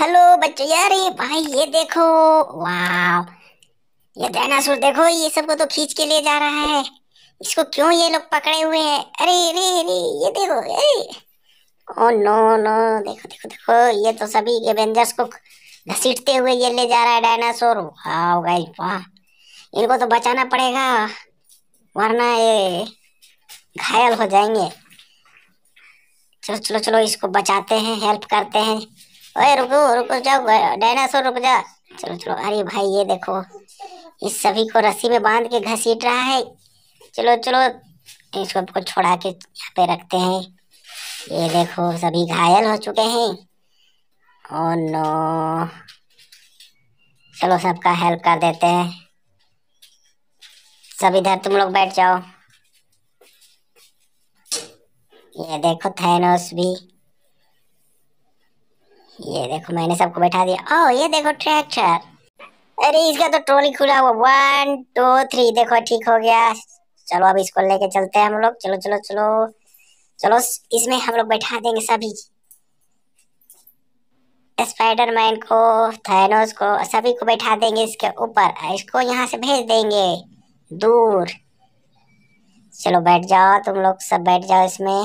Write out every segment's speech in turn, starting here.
hello बच्चे यार ये भाई ये देखो वाह ये डायनासोर देखो ये सबको तो खींच के ले जा रहा है इसको क्यों ये लोग पकड़े हुए हैं अरे रे रे ये देखो अरे ओ नो नो देखो देखो देखो ये तो सभी एवेंजर्स को घसीटते हुए ये ले जा रहा है डायनासोर वाह गाइस वाह इनको तो बचाना पड़ेगा वरना ये घायल हो जाएंगे चलो चलो चलो इसको बचाते हैं हेल्प करते हैं ओए रुको रुको जाओ डायनासोर रुक जा चलो चलो अरे भाई ये देखो इस सभी को रस्सी में बांध के घसीट रहा है चलो चलो इसको को छोड़ा के यहाँ पे रखते हैं ये देखो सभी घायल हो चुके हैं ओ oh नो चलो सबका हेल्प कर देते हैं सब इधर तुम लोग बैठ जाओ ये देखो थैनोस भी ये देखो मैंने सबको बैठा दिया ओ ये देखो ट्रैक्टर अरे इसका तो ट्रॉली खुला हुआ वन टू थ्री देखो ठीक हो गया चलो अब इसको लेके चलते हैं हम लोग चलो चलो चलो चलो इसमें हम लोग बैठा देंगे सभी स्पाइडरमैन को थानोस को सभी को बैठा देंगे इसके ऊपर इसको यहाँ से भेज देंगे दूर चलो बैठ जाओ तुम लोग सब बैठ जाओ इसमें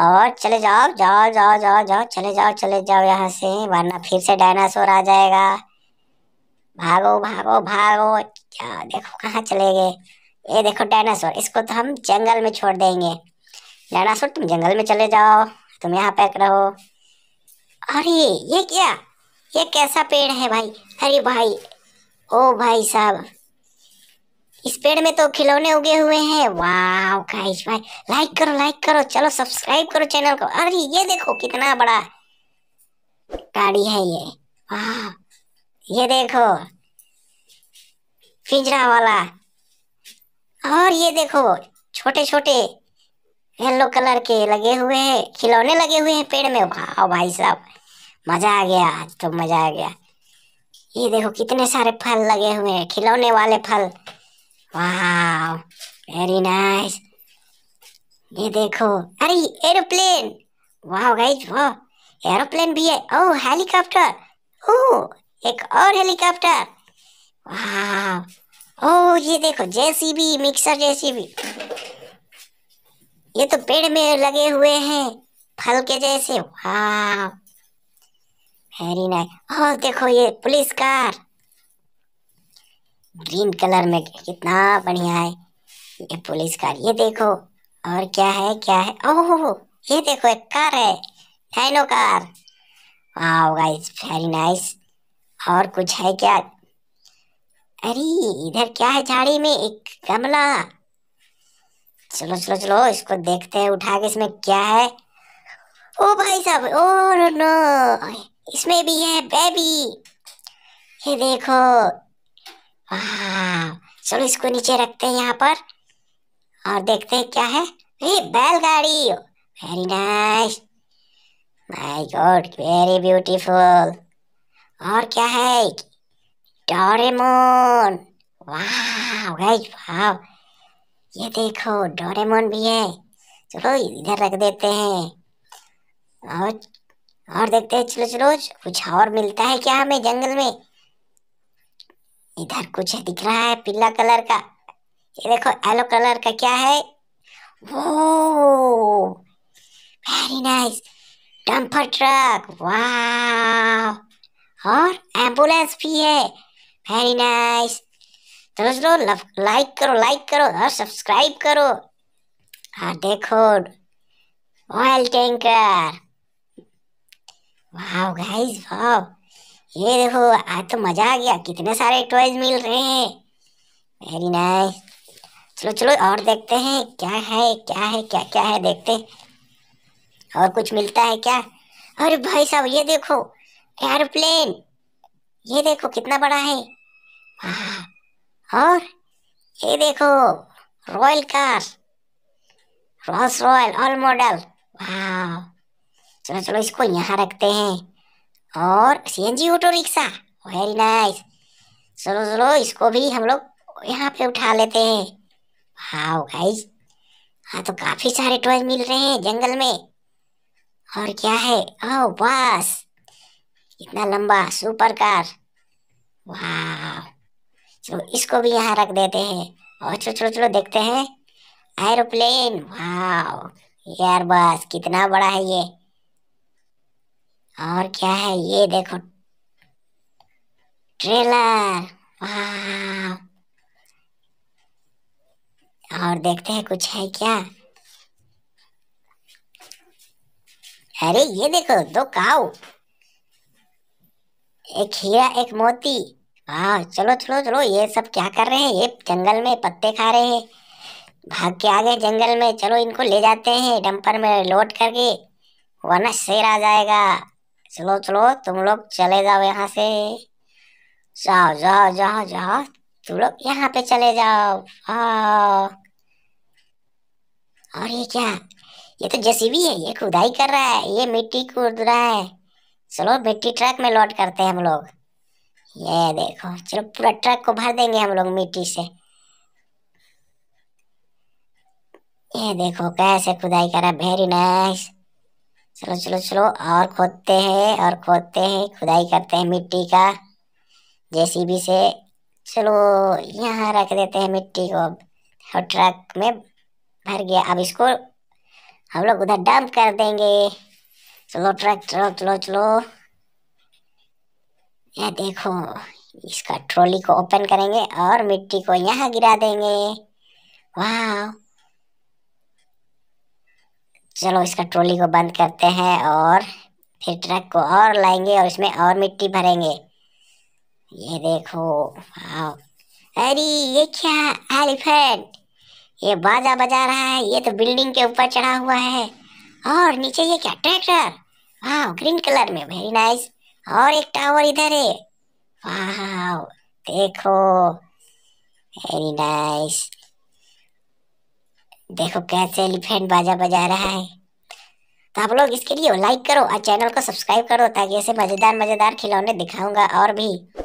और चले जाओ जाओ जाओ जाओ जाओ चले जाओ चले जाओ यहाँ से वरना फिर से डायनासोर आ जाएगा भागो भागो भागो क्या देखो कहाँ चले गए ये देखो डायनासोर इसको तो हम जंगल में छोड़ देंगे डायनासोर तुम जंगल में चले जाओ तुम यहाँ पैक रहो अरे ये क्या ये कैसा पेड़ है भाई अरे भाई ओ भाई साहब इस पेड़ में तो खिलौने उगे हुए हैं वाह गाइस भाई लाइक करो लाइक करो चलो सब्सक्राइब करो चैनल को अरे ये देखो कितना बड़ा गाड़ी है ये वाह ये देखो पिंजरा वाला और ये देखो छोटे छोटे येलो कलर के लगे हुए हैं खिलौने लगे हुए हैं पेड़ में वाह भाई साहब मजा आ गया आज तो मजा आ गया ये देखो कितने सारे फल लगे हुए हैं खिलौने वाले फल वाह वेरी नाइस ये देखो अरे एरोप्लेन वाह गाइस वाह एरोप्लेन भी है ओह हेलीकॉप्टर ओह एक और हेलीकॉप्टर वाह ओह ये देखो जेसीबी मिक्सर जेसीबी ये तो पेड़ में लगे हुए हैं फल के जैसे वाह वेरी नाइस ओह देखो ये पुलिस कार ग्रीन कलर में कितना बढ़िया है ये पुलिस कार ये देखो और क्या है क्या है ओह ये देखो एक कार है dino car wow guys very nice और कुछ है क्या अरे इधर क्या है झाड़ी में एक गमला चलो चलो चलो इसको देखते हैं उठा के इसमें क्या है ओ भाई साहब ओ नो इसमें भी है बेबी ये देखो हाँ, चलो इसको नीचे रखते हैं यहाँ पर और देखते हैं क्या है बैलगाड़ी very nice my God very beautiful और क्या है डोरेमोन वाह गाइस वाह ये देखो डोरेमोन भी है चलो इधर रख देते हैं और और देखते हैं चलो चलो कुछ और मिलता है क्या हमें जंगल में इधर कुछ दिख रहा है पीला कलर का ये देखो येलो कलर का क्या है वो वेरी नाइस डंपर ट्रक वाह और एम्बुलेंस भी है वेरी नाइस तो दोस्तों लाइक करो लाइक करो और सब्सक्राइब करो हाँ देखो ऑयल टैंकर वाह गाइस वाह ये देखो आज तो मज़ा आ गया कितने सारे टॉयज मिल रहे हैं वेरी नाइस चलो चलो और देखते हैं क्या है क्या है क्या क्या है देखते और कुछ मिलता है क्या अरे भाई साहब ये देखो एयरप्लेन ये देखो कितना बड़ा है और ये देखो royal car royal all model वाह चलो चलो इसको यहाँ रखते हैं और C N G auto rickshaw very nice सुनो सुनो इसको भी हम लोग यहाँ पे उठा लेते हैं हाँ गाइज हाँ तो काफ़ी सारे टॉयज मिल रहे हैं जंगल में और क्या है ओ oh, बस इतना लंबा सुपर कार वाह चलो इसको भी यहाँ रख देते हैं और चलो चलो चलो देखते हैं एरोप्लेन वाह यार बस कितना बड़ा है ये और क्या है ये देखो ट्रेलर और देखते हैं कुछ है क्या अरे ये देखो दो काउ एक हीरा एक मोती वाह चलो चलो चलो ये सब क्या कर रहे हैं ये जंगल में पत्ते खा रहे हैं भाग के आ गए जंगल में चलो इनको ले जाते हैं डंपर में लोड करके वरना शेर आ जाएगा चलो चलो तुम लोग चले जाओ यहाँ से जाओ जाओ जाओ जाओ तुम लोग यहाँ पे चले जाओ और ये क्या ये तो जेसीबी है ये खुदाई कर रहा है ये मिट्टी कूद रहा है चलो मिट्टी ट्रक में लोड करते हैं हम लोग ये देखो चलो पूरा ट्रक को भर देंगे हम लोग मिट्टी से ये देखो कैसे खुदाई कर रहा है वेरी नाइस चलो चलो चलो और खोदते हैं और खोदते हैं खुदाई करते हैं मिट्टी का जेसीबी से चलो यहाँ रख देते हैं मिट्टी को और ट्रक में भर गया अब इसको हम लोग उधर डंप कर देंगे चलो ट्रक चलो चलो चलो यह देखो इसका ट्रॉली को ओपन करेंगे और मिट्टी को यहाँ गिरा देंगे वाह चलो इसका ट्रॉली को बंद करते हैं और फिर ट्रक को और लाएंगे और इसमें और मिट्टी भरेंगे ये देखो आओ अरे ये क्या एलिफेंट ये बाजा बजा रहा है ये तो बिल्डिंग के ऊपर चढ़ा हुआ है और नीचे ये क्या ट्रैक्टर वाह ग्रीन कलर में वेरी नाइस और एक टावर इधर है वाह देखो वेरी नाइस देखो कैसे एलिफेंट बाजा बजा रहा है तो आप लोग इसके लिए लाइक करो और चैनल को सब्सक्राइब करो ताकि ऐसे मज़ेदार मज़ेदार खिलौने दिखाऊंगा और भी